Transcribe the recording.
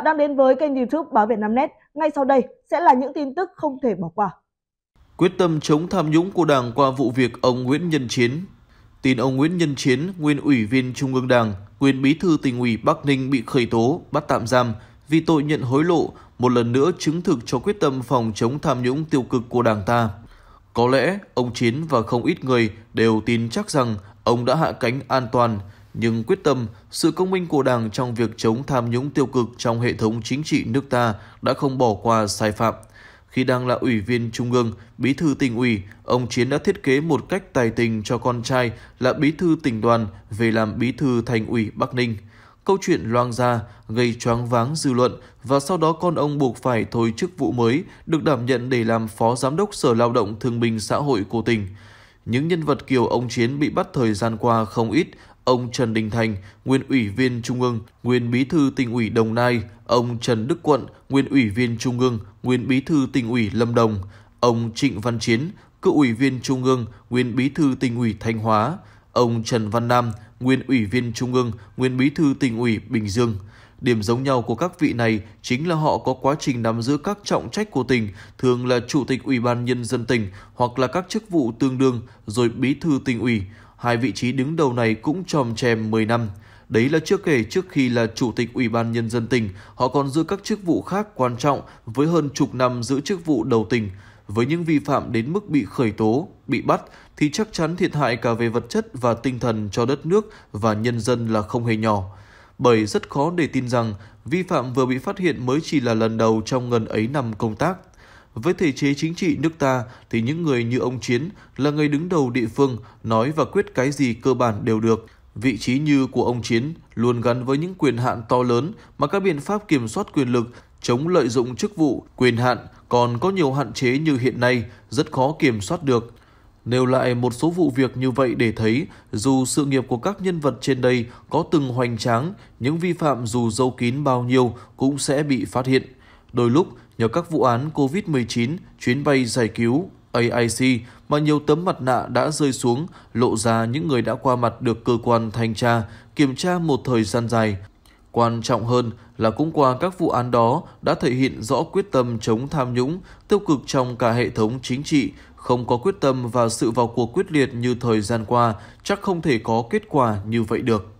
bạn đang đến với kênh YouTube Báo Việt Nam Net. Ngay sau đây sẽ là những tin tức không thể bỏ qua. Quyết tâm chống tham nhũng của Đảng qua vụ việc ông Nguyễn Nhân Chiến. Tin ông Nguyễn Nhân Chiến, nguyên ủy viên Trung ương Đảng, nguyên bí thư tỉnh ủy Bắc Ninh bị khởi tố, bắt tạm giam vì tội nhận hối lộ, một lần nữa chứng thực cho quyết tâm phòng chống tham nhũng tiêu cực của Đảng ta. Có lẽ ông Chiến và không ít người đều tin chắc rằng ông đã hạ cánh an toàn nhưng quyết tâm, sự công minh của Đảng trong việc chống tham nhũng tiêu cực trong hệ thống chính trị nước ta đã không bỏ qua sai phạm. Khi đang là ủy viên Trung ương, bí thư tỉnh ủy, ông Chiến đã thiết kế một cách tài tình cho con trai là bí thư tỉnh đoàn về làm bí thư thành ủy Bắc Ninh. Câu chuyện loang ra, gây choáng váng dư luận và sau đó con ông buộc phải thôi chức vụ mới được đảm nhận để làm phó giám đốc Sở Lao động Thương binh Xã hội của tỉnh. Những nhân vật kiểu ông Chiến bị bắt thời gian qua không ít ông Trần Đình Thành, nguyên ủy viên Trung ương, nguyên bí thư tỉnh ủy Đồng Nai, ông Trần Đức Quận, nguyên ủy viên Trung ương, nguyên bí thư tỉnh ủy Lâm Đồng, ông Trịnh Văn Chiến, cựu ủy viên Trung ương, nguyên bí thư tỉnh ủy Thanh Hóa, ông Trần Văn Nam, nguyên ủy viên Trung ương, nguyên bí thư tỉnh ủy Bình Dương. Điểm giống nhau của các vị này chính là họ có quá trình nắm giữ các trọng trách của tỉnh, thường là chủ tịch ủy ban nhân dân tỉnh hoặc là các chức vụ tương đương rồi bí thư tỉnh ủy. Hai vị trí đứng đầu này cũng tròm chèm 10 năm. Đấy là chưa kể trước khi là Chủ tịch Ủy ban Nhân dân tỉnh, họ còn giữ các chức vụ khác quan trọng với hơn chục năm giữ chức vụ đầu tỉnh. Với những vi phạm đến mức bị khởi tố, bị bắt thì chắc chắn thiệt hại cả về vật chất và tinh thần cho đất nước và nhân dân là không hề nhỏ. Bởi rất khó để tin rằng vi phạm vừa bị phát hiện mới chỉ là lần đầu trong ngần ấy năm công tác với thể chế chính trị nước ta thì những người như ông Chiến là người đứng đầu địa phương, nói và quyết cái gì cơ bản đều được. Vị trí như của ông Chiến luôn gắn với những quyền hạn to lớn mà các biện pháp kiểm soát quyền lực, chống lợi dụng chức vụ, quyền hạn còn có nhiều hạn chế như hiện nay rất khó kiểm soát được. Nêu lại một số vụ việc như vậy để thấy, dù sự nghiệp của các nhân vật trên đây có từng hoành tráng, những vi phạm dù dâu kín bao nhiêu cũng sẽ bị phát hiện. Đôi lúc, nhờ các vụ án COVID-19, chuyến bay giải cứu, AIC mà nhiều tấm mặt nạ đã rơi xuống, lộ ra những người đã qua mặt được cơ quan thanh tra, kiểm tra một thời gian dài. Quan trọng hơn là cũng qua các vụ án đó đã thể hiện rõ quyết tâm chống tham nhũng, tiêu cực trong cả hệ thống chính trị, không có quyết tâm và sự vào cuộc quyết liệt như thời gian qua, chắc không thể có kết quả như vậy được.